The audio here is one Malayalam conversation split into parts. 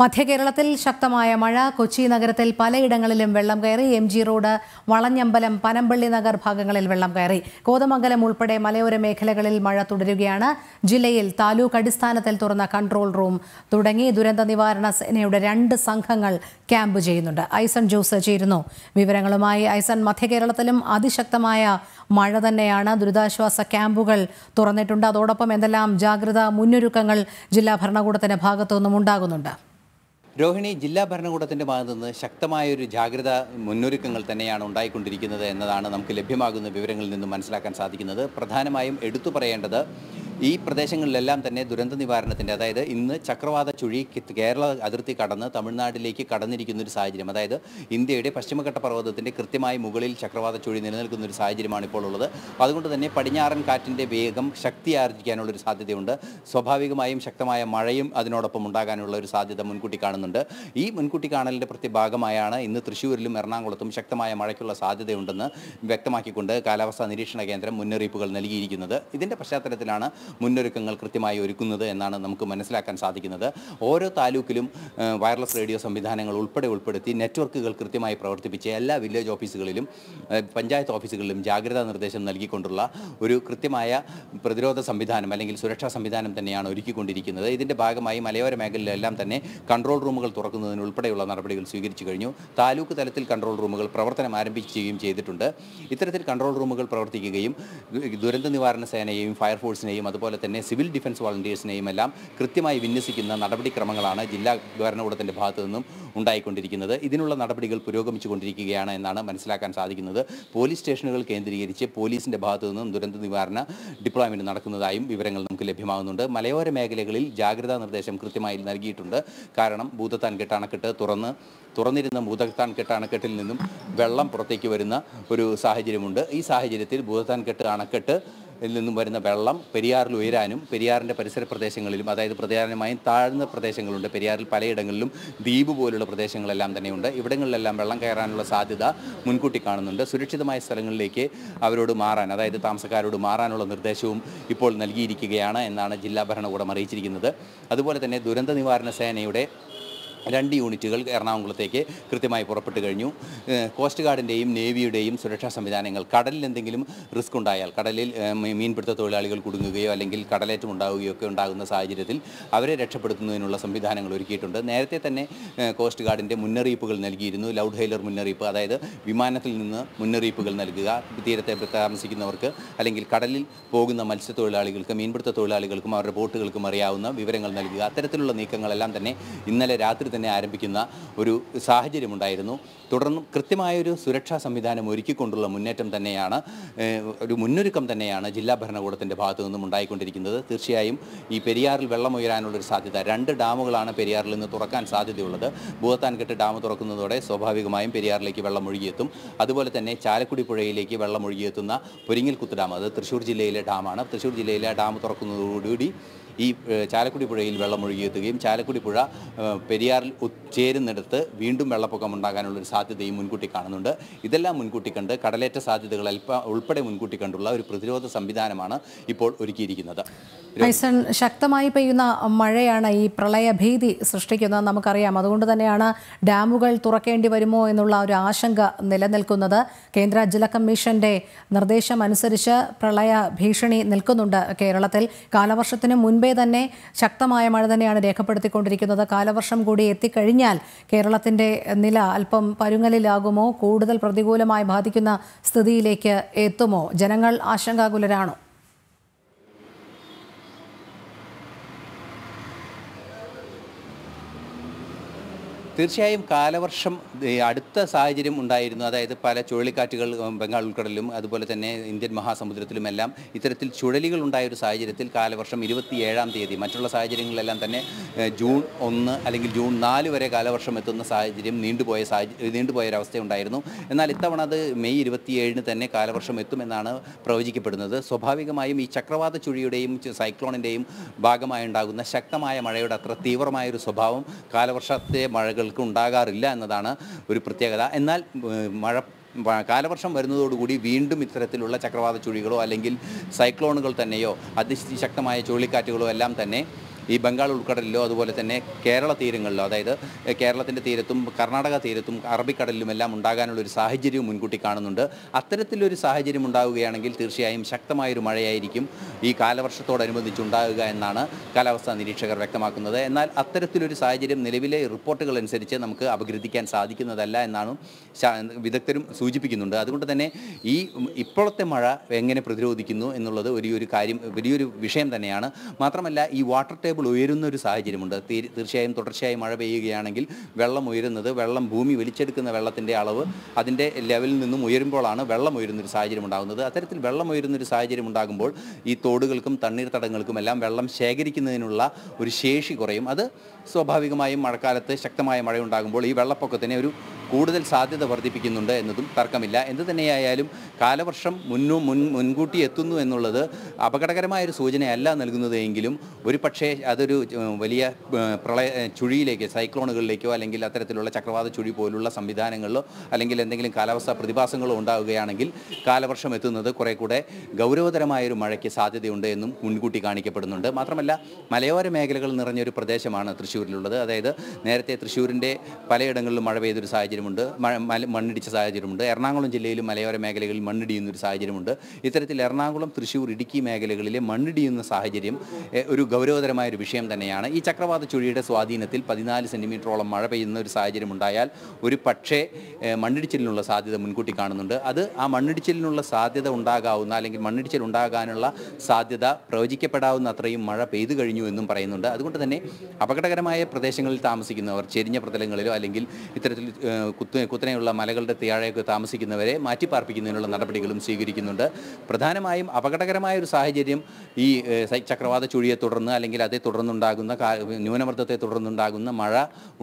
മധ്യകേരളത്തിൽ ശക്തമായ മഴ കൊച്ചി നഗരത്തിൽ പലയിടങ്ങളിലും വെള്ളം കയറി M G road Valanjambalam Panampilly Nagar ഭാഗങ്ങളിൽ വെള്ളം കയറി കോതമംഗലം ഉൾപ്പെടെ മലയോര മേഖലകളിൽ മഴ തുടരുകയാണ് ജില്ലയിൽ താലൂക്ക് അടിസ്ഥാനത്തിൽ തുറന്ന കൺട്രോൾ റൂം തുടങ്ങി ദുരന്ത നിവാരണ സേനയുടെ രണ്ട് സംഘങ്ങൾ ക്യാമ്പ് ചെയ്യുന്നുണ്ട് ഐസൺ ജോസ് ചേരുന്നു വിവരങ്ങളുമായി ഐസൺ മധ്യകേരളത്തിലും അതിശക്തമായ മഴ തന്നെയാണ് ദുരിതാശ്വാസ ക്യാമ്പുകൾ തുറന്നിട്ടുണ്ട് അതോടൊപ്പം എന്തെല്ലാം ജാഗ്രതാ മുന്നൊരുക്കങ്ങൾ ജില്ലാ ഭരണകൂടത്തിന്റെ ഭാഗത്തുനിന്നും ഉണ്ടാകുന്നുണ്ട് രോഹിണി ജില്ലാ ഭരണകൂടത്തിൻ്റെ ഭാഗത്തു നിന്ന് ശക്തമായൊരു ജാഗ്രത മുന്നൊരുക്കങ്ങൾ തന്നെയാണ് ഉണ്ടായിക്കൊണ്ടിരിക്കുന്നത് എന്നതാണ് നമുക്ക് ലഭ്യമാകുന്ന വിവരങ്ങളിൽ നിന്നും മനസ്സിലാക്കാൻ സാധിക്കുന്നത് പ്രധാനമായും എടുത്തു പറയേണ്ടത് ഈ പ്രദേശങ്ങളിലെല്ലാം തന്നെ ദുരന്ത നിവാരണത്തിൻ്റെ അതായത് ഇന്ന് ചക്രവാത ചുഴി കേരള അതിർത്തി കടന്ന് തമിഴ്നാട്ടിലേക്ക് കടന്നിരിക്കുന്ന ഒരു സാഹചര്യം അതായത് ഇന്ത്യയുടെ പശ്ചിമഘട്ട പർവ്വതത്തിൻ്റെ കൃത്യമായി മുകളിൽ ചക്രവാത ചുഴി നിലനിൽക്കുന്ന ഒരു സാഹചര്യമാണ് ഇപ്പോൾ ഉള്ളത് അതുകൊണ്ട് തന്നെ പടിഞ്ഞാറൻ കാറ്റിൻ്റെ വേഗം ശക്തിയാർജിക്കാനുള്ളൊരു സാധ്യതയുണ്ട് സ്വാഭാവികമായും ശക്തമായ മഴയും അതിനോടൊപ്പം ഉണ്ടാകാനുള്ള ഒരു സാധ്യത മുൻകൂട്ടി കാണുന്നുണ്ട് ഈ മുൻകൂട്ടി കാണലിൻ്റെ പ്രത്യഭാഗമായാണ് ഇന്ന് തൃശ്ശൂരിലും എറണാകുളത്തും ശക്തമായ മഴയ്ക്കുള്ള സാധ്യതയുണ്ടെന്ന് വ്യക്തമാക്കിക്കൊണ്ട് കാലാവസ്ഥാ നിരീക്ഷണ കേന്ദ്രം മുന്നറിയിപ്പുകൾ നൽകിയിരിക്കുന്നത് ഇതിൻ്റെ പശ്ചാത്തലത്തിലാണ് മുന്നൊരുക്കങ്ങൾ കൃത്യമായി ഒരുക്കുന്നത് എന്നാണ് നമുക്ക് മനസ്സിലാക്കാൻ സാധിക്കുന്നത് ഓരോ താലൂക്കിലും വയർലെസ് റേഡിയോ സംവിധാനങ്ങൾ ഉൾപ്പെടെ ഉൾപ്പെടുത്തി നെറ്റ്വർക്കുകൾ കൃത്യമായി പ്രവർത്തിപ്പിച്ച് എല്ലാ വില്ലേജ് ഓഫീസുകളിലും പഞ്ചായത്ത് ഓഫീസുകളിലും ജാഗ്രതാ നിർദ്ദേശം നൽകിക്കൊണ്ടുള്ള ഒരു കൃത്യമായ പ്രതിരോധ സംവിധാനം അല്ലെങ്കിൽ സുരക്ഷാ സംവിധാനം തന്നെയാണ് ഒരുക്കിക്കൊണ്ടിരിക്കുന്നത് ഇതിൻ്റെ ഭാഗമായി മലയോര മേഖലയിലെല്ലാം തന്നെ കൺട്രോൾ റൂമുകൾ തുറക്കുന്നതിന് ഉൾപ്പെടെയുള്ള നടപടികൾ സ്വീകരിച്ചു കഴിഞ്ഞു താലൂക്ക് തലത്തിൽ കൺട്രോൾ റൂമുകൾ പ്രവർത്തനം ആരംഭിക്കുകയും ചെയ്തിട്ടുണ്ട് ഇത്തരത്തിൽ കൺട്രോൾ റൂമുകൾ പ്രവർത്തിക്കുകയും ദുരന്ത നിവാരണ സേനയെയും ഫയർഫോഴ്സിനെയും അത് അതുപോലെ തന്നെ സിവിൽ ഡിഫൻസ് വോളണ്ടിയേഴ്സിനെയും എല്ലാം കൃത്യമായി വിന്യസിക്കുന്ന നടപടിക്രമങ്ങളാണ് ജില്ലാ ഭരണകൂടത്തിൻ്റെ ഭാഗത്തു നിന്നും ഉണ്ടായിക്കൊണ്ടിരിക്കുന്നത് ഇതിനുള്ള നടപടികൾ പുരോഗമിച്ചുകൊണ്ടിരിക്കുകയാണ് എന്നാണ് മനസ്സിലാക്കാൻ സാധിക്കുന്നത് പോലീസ് സ്റ്റേഷനുകൾ കേന്ദ്രീകരിച്ച് പോലീസിൻ്റെ ഭാഗത്തു നിന്നും ദുരന്ത നിവാരണ ഡിപ്ലോയ്മെൻറ്റ് നടക്കുന്നതായും വിവരങ്ങൾ നമുക്ക് ലഭ്യമാകുന്നുണ്ട് മലയോര മേഖലകളിൽ ജാഗ്രതാ നിർദ്ദേശം കൃത്യമായി നൽകിയിട്ടുണ്ട് കാരണം ഭൂതത്താൻ കെട്ടണക്കെട്ട് തുറന്ന് തുറന്നിരുന്ന ഭൂതത്താൻ കെട്ട് അണക്കെട്ടിൽ നിന്നും വെള്ളം പുറത്തേക്ക് വരുന്ന ഒരു സാഹചര്യമുണ്ട് ഈ സാഹചര്യത്തിൽ ഭൂതത്താൻ കെട്ട് അണക്കെട്ട് നിന്നും വരുന്ന വെള്ളം പെരിയാറിൽ ഉയരാനും പെരിയാറിൻ്റെ പരിസര പ്രദേശങ്ങളിലും അതായത് പ്രധാനമായും താഴ്ന്ന പ്രദേശങ്ങളുണ്ട് പെരിയാറിൽ പലയിടങ്ങളിലും ദ്വീപ് പോലുള്ള പ്രദേശങ്ങളെല്ലാം തന്നെയുണ്ട് ഇവിടങ്ങളിലെല്ലാം വെള്ളം കയറാനുള്ള സാധ്യത മുൻകൂട്ടി കാണുന്നുണ്ട് സുരക്ഷിതമായ സ്ഥലങ്ങളിലേക്ക് അവരോട് മാറാൻ അതായത് താമസക്കാരോട് മാറാനുള്ള നിർദ്ദേശവും ഇപ്പോൾ നൽകിയിരിക്കുകയാണ് എന്നാണ് ജില്ലാ ഭരണകൂടം അറിയിച്ചിരിക്കുന്നത് അതുപോലെ തന്നെ ദുരന്ത നിവാരണ സേനയുടെ രണ്ട് യൂണിറ്റുകൾ എറണാകുളത്തേക്ക് കൃത്യമായി പുറപ്പെട്ടു കഴിഞ്ഞു കോസ്റ്റ് ഗാർഡിൻ്റെയും നേവിയുടെയും സുരക്ഷാ സംവിധാനങ്ങൾ കടലിൽ എന്തെങ്കിലും റിസ്ക് ഉണ്ടായാൽ കടലിൽ മീൻപിടുത്ത തൊഴിലാളികൾ കുടുങ്ങുകയോ അല്ലെങ്കിൽ കടലേറ്റം ഉണ്ടാവുകയോ ഒക്കെ ഉണ്ടാകുന്ന സാഹചര്യത്തിൽ അവരെ രക്ഷപ്പെടുത്തുന്നതിനുള്ള സംവിധാനങ്ങൾ ഒരുക്കിയിട്ടുണ്ട് നേരത്തെ തന്നെ കോസ്റ്റ് ഗാർഡിൻ്റെ മുന്നറിയിപ്പുകൾ നൽകിയിരുന്നു ലൗഡ് ഹെയിലർ മുന്നറിയിപ്പ് അതായത് വിമാനത്തിൽ നിന്ന് മുന്നറിയിപ്പുകൾ നൽകുക തീരത്തെ താമസിക്കുന്നവർക്ക് അല്ലെങ്കിൽ കടലിൽ പോകുന്ന മത്സ്യത്തൊഴിലാളികൾക്ക് മീൻപിടുത്ത തൊഴിലാളികൾക്കും അവരുടെ ബോട്ടുകൾക്കും അറിയാവുന്ന വിവരങ്ങൾ നൽകുക അത്തരത്തിലുള്ള നീക്കങ്ങളെല്ലാം തന്നെ ഇന്നലെ രാത്രി തന്നെ ആരംഭിക്കുന്ന ഒരു സാഹചര്യമുണ്ടായിരുന്നു തുടർന്നും കൃത്യമായൊരു സുരക്ഷാ സംവിധാനം ഒരുക്കിക്കൊണ്ടുള്ള മുന്നേറ്റം തന്നെയാണ് ഒരു മുന്നൊരുക്കം തന്നെയാണ് ജില്ലാ ഭരണകൂടത്തിൻ്റെ ഭാഗത്തു നിന്നും ഉണ്ടായിക്കൊണ്ടിരിക്കുന്നത് തീർച്ചയായും ഈ പെരിയാറിൽ വെള്ളം ഉയരാനുള്ളൊരു സാധ്യത രണ്ട് ഡാമുകളാണ് പെരിയാറിൽ നിന്ന് തുറക്കാൻ സാധ്യതയുള്ളത് ഭൂവത്താൻകെട്ട് ഡാം തുറക്കുന്നതോടെ സ്വാഭാവികമായും പെരിയാറിലേക്ക് വെള്ളം ഒഴുകിയെത്തും അതുപോലെ തന്നെ ചാലക്കുടി പുഴയിലേക്ക് വെള്ളം ഒഴുകിയെത്തുന്ന പൊരിങ്ങൽക്കുത്ത് ഡാം അത് തൃശ്ശൂർ ജില്ലയിലെ ഡാമാണ് തൃശ്ശൂർ ജില്ലയിലെ ഡാം തുറക്കുന്നതോടുകൂടി ഈ ചാലക്കുടി പുഴയിൽ വെള്ളമൊഴുകി എത്തുകയും ചാലക്കുടി പുഴ പെരിയാറിൽ ചേരുന്നിടത്ത് വീണ്ടും വെള്ളപ്പൊക്കം ഉണ്ടാകാനുള്ളൊരു സാധ്യതയും മുൻകൂട്ടി കാണുന്നുണ്ട് ഇതെല്ലാം മുൻകൂട്ടി കണ്ട് കടലേറ്റ സാധ്യതകൾ അല്പ ഉൾപ്പെടെ മുൻകൂട്ടി കണ്ടുള്ള ഒരു പ്രതിരോധ സംവിധാനമാണ് ഇപ്പോൾ ഒരുക്കിയിരിക്കുന്നത് ശക്തമായി പെയ്യുന്ന മഴയാണ് ഈ പ്രളയഭീതി സൃഷ്ടിക്കുന്നത് നമുക്കറിയാം അതുകൊണ്ട് തന്നെയാണ് ഡാമുകൾ തുറക്കേണ്ടി വരുമോ എന്നുള്ള ഒരു ആശങ്ക നിലനിൽക്കുന്നത് കേന്ദ്ര ജല കമ്മീഷന്റെ നിർദ്ദേശം അനുസരിച്ച് പ്രളയ ഭീഷണി നിൽക്കുന്നുണ്ട് കേരളത്തിൽ കാലവർഷത്തിന് മുൻപേ മുമ്പേ തന്നെ ശക്തമായ മഴ തന്നെയാണ് രേഖപ്പെടുത്തിക്കൊണ്ടിരിക്കുന്നത് കാലവർഷം കൂടി എത്തിക്കഴിഞ്ഞാൽ കേരളത്തിന്റെ നില അല്പം പരുങ്ങലിലാകുമോ കൂടുതൽ പ്രതികൂലമായി ബാധിക്കുന്ന സ്ഥിതിയിലേക്ക് എത്തുമോ ജനങ്ങൾ ആശങ്കാകുലരാണോ തീർച്ചയായും കാലവർഷം അടുത്ത സാഹചര്യം ഉണ്ടായിരുന്നു അതായത് പല ചുഴലിക്കാറ്റുകൾ ബംഗാൾ ഉൾക്കടലിലും അതുപോലെ തന്നെ ഇന്ത്യൻ മഹാസമുദ്രത്തിലുമെല്ലാം ഇത്തരത്തിൽ ചുഴലികൾ ഉണ്ടായ ഒരു സാഹചര്യത്തിൽ കാലവർഷം ഇരുപത്തിയേഴാം തീയതി മറ്റുള്ള സാഹചര്യങ്ങളിലെല്ലാം തന്നെ ജൂൺ ഒന്ന് അല്ലെങ്കിൽ ജൂൺ നാല് വരെ കാലവർഷം എത്തുന്ന സാഹചര്യം നീണ്ടുപോയ സാഹചര്യം നീണ്ടുപോയ ഒരവസ്ഥ ഉണ്ടായിരുന്നു എന്നാൽ ഇത്തവണ അത് മെയ് ഇരുപത്തിയേഴിന് തന്നെ കാലവർഷം എത്തുമെന്നാണ് പ്രവചിക്കപ്പെടുന്നത് സ്വാഭാവികമായും ഈ ചക്രവാത ചുഴിയുടെയും സൈക്ലോണിൻ്റെയും ഭാഗമായി ഉണ്ടാകുന്ന ശക്തമായ മഴയുടെ അത്ര തീവ്രമായൊരു സ്വഭാവം കാലവർഷത്തെ മഴകൾ ആളുകൾക്ക് ഉണ്ടാകാറില്ല എന്നതാണ് ഒരു പ്രത്യേകത എന്നാൽ മഴ കാലവർഷം വരുന്നതോടുകൂടി വീണ്ടും ഇത്തരത്തിലുള്ള ചക്രവാത ചുഴികളോ അല്ലെങ്കിൽ സൈക്ലോണുകൾ തന്നെയോ അതിശക്തമായ ചുഴലിക്കാറ്റുകളോ എല്ലാം തന്നെ ഈ ബംഗാൾ ഉൾക്കടലിലോ അതുപോലെ തന്നെ കേരള തീരങ്ങളിലോ അതായത് കേരളത്തിൻ്റെ തീരത്തും കർണാടക തീരത്തും അറബിക്കടലിലും എല്ലാം ഉണ്ടാകാനുള്ള ഒരു സാഹചര്യം മുൻകൂട്ടി കാണുന്നുണ്ട് അത്തരത്തിലൊരു സാഹചര്യം ഉണ്ടാവുകയാണെങ്കിൽ തീർച്ചയായും ശക്തമായൊരു മഴയായിരിക്കും ഈ കാലവർഷത്തോടനുബന്ധിച്ച് ഉണ്ടാകുക എന്നാണ് കാലാവസ്ഥാ നിരീക്ഷകർ വ്യക്തമാക്കുന്നത് എന്നാൽ അത്തരത്തിലൊരു സാഹചര്യം നിലവിലെ റിപ്പോർട്ടുകൾ അനുസരിച്ച് നമുക്ക് അപഗ്രഥിക്കാൻ സാധിക്കുന്നതല്ല എന്നാണ് വിദഗ്ധരും സൂചിപ്പിക്കുന്നുണ്ട് അതുകൊണ്ട് തന്നെ ഈ ഇപ്പോഴത്തെ മഴ എങ്ങനെ പ്രതിരോധിക്കുന്നു എന്നുള്ളത് വലിയൊരു കാര്യം വലിയൊരു വിഷയം തന്നെയാണ് മാത്രമല്ല ഈ വാട്ടർ ടേബിൾ ലെവൽ ഉയരുന്ന ഒരു സാഹചര്യമുണ്ട് തീർച്ചയായും തുടർച്ചയായി മഴ പെയ്യുകയാണെങ്കിൽ വെള്ളം ഉയരുന്നത് വെള്ളം ഭൂമി വലിച്ചെടുക്കുന്ന വെള്ളത്തിൻ്റെ അളവ് അതിൻ്റെ ലെവലിൽ നിന്നും ഉയരുമ്പോഴാണ് വെള്ളം ഉയരുന്നൊരു സാഹചര്യം ഉണ്ടാകുന്നത് അത്തരത്തിൽ വെള്ളം ഉയരുന്നൊരു സാഹചര്യം ഉണ്ടാകുമ്പോൾ ഈ തോടുകൾക്കും തണ്ണീർത്തടങ്ങൾക്കും എല്ലാം വെള്ളം ശേഖരിക്കുന്നതിനുള്ള ഒരു ശേഷി കുറയും അത് സ്വാഭാവികമായും മഴക്കാലത്ത് ശക്തമായ മഴയുണ്ടാകുമ്പോൾ ഈ വെള്ളപ്പൊക്കത്തിന് ഒരു കൂടുതൽ സാധ്യത വർദ്ധിപ്പിക്കുന്നുണ്ട് എന്നതും തർക്കമില്ല എന്തു തന്നെയായാലും കാലവർഷം മുന്നു മുൻ മുൻകൂട്ടി എത്തുന്നു എന്നുള്ളത് അപകടകരമായൊരു സൂചനയല്ല നൽകുന്നത് എങ്കിലും ഒരു പക്ഷേ അതൊരു വലിയ പ്രളയ ചുഴിയിലേക്ക് സൈക്ലോണുകളിലേക്കോ അല്ലെങ്കിൽ അത്തരത്തിലുള്ള ചക്രവാത ചുഴി പോലുള്ള സംവിധാനങ്ങളിലോ അല്ലെങ്കിൽ എന്തെങ്കിലും കാലാവസ്ഥാ പ്രതിഭാസങ്ങളോ ഉണ്ടാവുകയാണെങ്കിൽ കാലവർഷം എത്തുന്നത് കുറേ കൂടെ ഗൗരവതരമായൊരു മഴയ്ക്ക് സാധ്യതയുണ്ട് എന്നും മുൻകൂട്ടി കാണിക്കപ്പെടുന്നുണ്ട് മാത്രമല്ല മലയോര മേഖലകൾ നിറഞ്ഞൊരു പ്രദേശമാണ് തൃശ്ശൂരിലുള്ളത് അതായത് നേരത്തെ തൃശ്ശൂരിൻ്റെ പലയിടങ്ങളിലും മഴ പെയ്തൊരു സാഹചര്യം സാഹചര്യമുണ്ട് മണ്ണിടിച്ച സാഹചര്യമുണ്ട് എറണാകുളം ജില്ലയിൽ മലയോര മേഖലകളിൽ മണ്ണിടിയുന്ന ഒരു സാഹചര്യമുണ്ട് ഇത്തരത്തിൽ എറണാകുളം തൃശ്ശൂർ ഇടുക്കി മേഖലകളിലെ മണ്ണിടിയുന്ന സാഹചര്യം ഒരു ഗൗരവതരമായ ഒരു വിഷയം തന്നെയാണ് ഈ ചക്രവാത ചുഴിയുടെ സ്വാധീനത്തിൽ പതിനാല് സെൻറ്റിമീറ്ററോളം മഴ പെയ്യുന്ന ഒരു സാഹചര്യം ഉണ്ടായാൽ ഒരു പക്ഷേ മണ്ണിടിച്ചിലിനുള്ള സാധ്യത മുൻകൂട്ടി കാണുന്നുണ്ട് അത് ആ മണ്ണിടിച്ചിലിനുള്ള സാധ്യത ഉണ്ടാകാവുന്ന അല്ലെങ്കിൽ മണ്ണിടിച്ചിൽ ഉണ്ടാകാനുള്ള സാധ്യത പ്രവചിക്കപ്പെടാവുന്ന അത്രയും മഴ പെയ്തു കഴിഞ്ഞു എന്നും പറയുന്നുണ്ട് അതുകൊണ്ട് തന്നെ അപകടകരമായ പ്രദേശങ്ങളിൽ താമസിക്കുന്നവർ ചെരിഞ്ഞ പ്രതലങ്ങളിലോ അല്ലെങ്കിൽ ഇത്തരത്തിൽ കുത്ത കുത്തനെയുള്ള മലകളുടെ തീയാഴയൊക്കെ താമസിക്കുന്നവരെ മാറ്റിപ്പാർപ്പിക്കുന്നതിനുള്ള നടപടികളും സ്വീകരിക്കുന്നുണ്ട് പ്രധാനമായും അപകടകരമായ ഒരു സാഹചര്യം ഈ ചക്രവാത ചുഴിയെ തുടർന്ന് അല്ലെങ്കിൽ അതേ തുടർന്നുണ്ടാകുന്ന ന്യൂനമർദ്ദത്തെ തുടർന്നുണ്ടാകുന്ന മഴ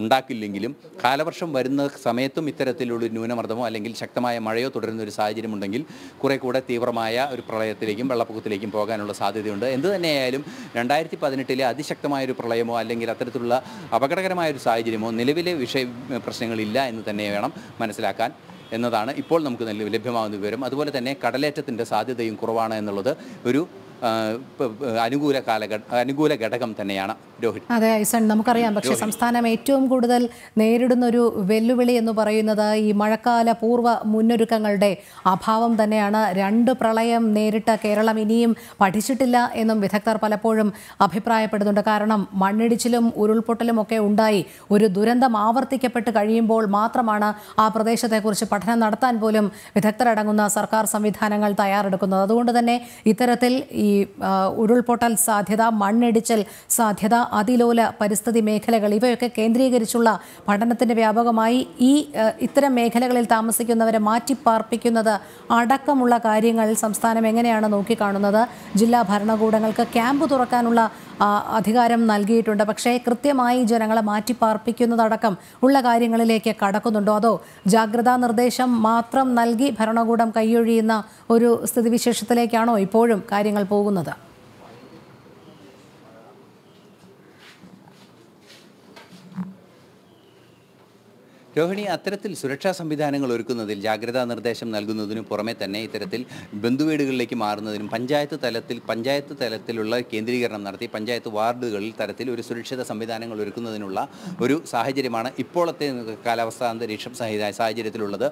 ഉണ്ടാക്കില്ലെങ്കിലും കാലവർഷം വരുന്ന സമയത്തും ഇത്തരത്തിലുള്ള ന്യൂനമർദ്ദമോ അല്ലെങ്കിൽ ശക്തമായ മഴയോ തുടരുന്ന ഒരു സാഹചര്യം ഉണ്ടെങ്കിൽ കുറെ കൂടെ തീവ്രമായ ഒരു പ്രളയത്തിലേക്കും വെള്ളപ്പൊക്കത്തിലേക്കും പോകാനുള്ള സാധ്യതയുണ്ട് എന്ത് തന്നെയായാലും രണ്ടായിരത്തി പതിനെട്ടിലെ അതിശക്തമായ ഒരു പ്രളയമോ അല്ലെങ്കിൽ അത്തരത്തിലുള്ള അപകടകരമായ ഒരു സാഹചര്യമോ നിലവിലെ വിഷയ പ്രശ്നങ്ങളില്ല എന്ന് തന്നെ തന്നെ വേണം മനസ്സിലാക്കാൻ എന്നതാണ് ഇപ്പോൾ നമുക്ക് ലഭ്യമാകുന്ന വിവരം അതുപോലെ തന്നെ കടലേറ്റത്തിൻ്റെ സാധ്യതയും കുറവാണ് എന്നുള്ളത് ഒരു അനുകൂല കാലഘട്ട അനുകൂല ഘടകം തന്നെയാണ് രോഹിത് അതെ ഐസൺ നമുക്കറിയാം പക്ഷേ സംസ്ഥാനം ഏറ്റവും കൂടുതൽ നേരിടുന്ന ഒരു വെല്ലുവിളി എന്ന് പറയുന്നത് ഈ മഴക്കാല പൂർവ്വ മുന്നൊരുക്കങ്ങളുടെ അഭാവം തന്നെയാണ് രണ്ട് പ്രളയം നേരിട്ട കേരളം ഇനിയും പഠിച്ചിട്ടില്ല എന്നും വിദഗ്ധർ പലപ്പോഴും അഭിപ്രായപ്പെടുന്നുണ്ട് കാരണം മണ്ണിടിച്ചിലും ഉരുൾപൊട്ടലും ഒക്കെ ഉണ്ടായി ഒരു ദുരന്തം ആവർത്തിക്കപ്പെട്ട് കഴിയുമ്പോൾ മാത്രമാണ് ആ പ്രദേശത്തെക്കുറിച്ച് പഠനം നടത്താൻ പോലും വിദഗ്ധരടങ്ങുന്ന സർക്കാർ സംവിധാനങ്ങൾ തയ്യാറെടുക്കുന്നത് അതുകൊണ്ട് തന്നെ ഇത്തരത്തിൽ ഈ ഉരുൾപൊട്ടൽ സാധ്യത മണ്ണിടിച്ചൽ സാധ്യത അതിലോല പരിസ്ഥിതി മേഖലകൾ ഇവയൊക്കെ കേന്ദ്രീകരിച്ചുള്ള പഠനത്തിൻ്റെ വ്യാപകമായി ഈ ഇത്തരം മേഖലകളിൽ താമസിക്കുന്നവരെ മാറ്റിപ്പാർപ്പിക്കുന്നത് അടക്കമുള്ള കാര്യങ്ങൾ സംസ്ഥാനം എങ്ങനെയാണ് നോക്കിക്കാണുന്നത് ജില്ലാ ഭരണകൂടങ്ങൾക്ക് ക്യാമ്പ് തുറക്കാനുള്ള അധികാരം നൽകിയിട്ടുണ്ട് പക്ഷേ കൃത്യമായി ജനങ്ങളെ മാറ്റിപ്പാർപ്പിക്കുന്നതടക്കം ഉള്ള കാര്യങ്ങളിലേക്ക് കടക്കുന്നുണ്ടോ അതോ ജാഗ്രതാ നിർദ്ദേശം മാത്രം നൽകി ഭരണകൂടം കൈയൊഴിയുന്ന ഒരു സ്ഥിതിവിശേഷത്തിലേക്കാണോ ഇപ്പോഴും കാര്യങ്ങൾ പോകുന്നത് രോഹിണി അത്തരത്തിൽ സുരക്ഷാ സംവിധാനങ്ങൾ ഒരുക്കുന്നതിൽ ജാഗ്രതാ നിർദ്ദേശം നൽകുന്നതിനു പുറമെ തന്നെ ഇത്തരത്തിൽ ബന്ധുവീടുകളിലേക്ക് മാറുന്നതിനും പഞ്ചായത്ത് തലത്തിൽ പഞ്ചായത്ത് തലത്തിലുള്ള കേന്ദ്രീകരണം നടത്തി പഞ്ചായത്ത് വാർഡുകളിൽ തരത്തിൽ ഒരു സുരക്ഷിത സംവിധാനങ്ങൾ ഒരുക്കുന്നതിനുള്ള ഒരു സാഹചര്യമാണ് ഇപ്പോഴത്തെ കാലാവസ്ഥാ അന്തരീക്ഷം സാഹചര്യത്തിലുള്ളത്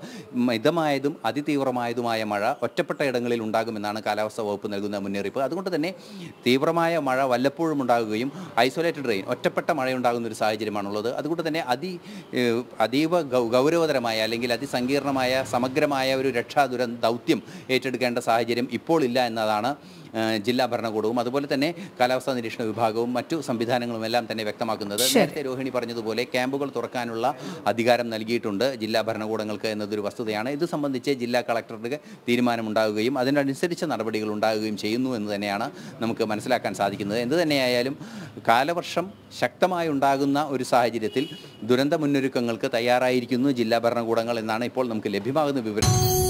മിതമായതും അതിതീവ്രമായതുമായ മഴ ഒറ്റപ്പെട്ട ഇടങ്ങളിൽ ഉണ്ടാകുമെന്നാണ് കാലാവസ്ഥാ വകുപ്പ് നൽകുന്ന മുന്നറിയിപ്പ് അതുകൊണ്ട് തന്നെ തീവ്രമായ മഴ വല്ലപ്പോഴും ഉണ്ടാകുകയും ഐസൊലേറ്റഡ് റെയിൻ ഒറ്റപ്പെട്ട മഴയുണ്ടാകുന്ന ഒരു സാഹചര്യമാണുള്ളത് അതുകൊണ്ട് തന്നെ അതി അതീവ അതീവ ഗൗരവതരമായ അല്ലെങ്കിൽ അതിസങ്കീർണമായ സമഗ്രമായ ഒരു രക്ഷാ ദുരന്ത ദൗത്യം ഏറ്റെടുക്കേണ്ട സാഹചര്യം ഇപ്പോൾ ഇല്ല എന്നതാണ് ജില്ലാ ഭരണകൂടവും അതുപോലെ തന്നെ കാലാവസ്ഥാ നിരീക്ഷണ വിഭാഗവും മറ്റു സംവിധാനങ്ങളും എല്ലാം തന്നെ വ്യക്തമാക്കുന്നത് നേരത്തെ രോഹിണി പറഞ്ഞതുപോലെ ക്യാമ്പുകൾ തുറക്കാനുള്ള അധികാരം നൽകിയിട്ടുണ്ട് ജില്ലാ ഭരണകൂടങ്ങൾക്ക് എന്നതൊരു വസ്തുതയാണ് ഇത് സംബന്ധിച്ച് ജില്ലാ കളക്ടറുടെ തീരുമാനമുണ്ടാകുകയും അതിനനുസരിച്ച് നടപടികൾ ഉണ്ടാകുകയും ചെയ്യുന്നു എന്ന് തന്നെയാണ് നമുക്ക് മനസ്സിലാക്കാൻ സാധിക്കുന്നത് എന്ത് തന്നെയായാലും കാലവർഷം ശക്തമായി ഉണ്ടാകുന്ന ഒരു സാഹചര്യത്തിൽ ദുരന്ത മുന്നൊരുക്കങ്ങൾക്ക് തയ്യാറായിരിക്കുന്നു ജില്ലാ ഭരണകൂടങ്ങൾ എന്നാണ് ഇപ്പോൾ നമുക്ക് ലഭ്യമാകുന്ന വിവരം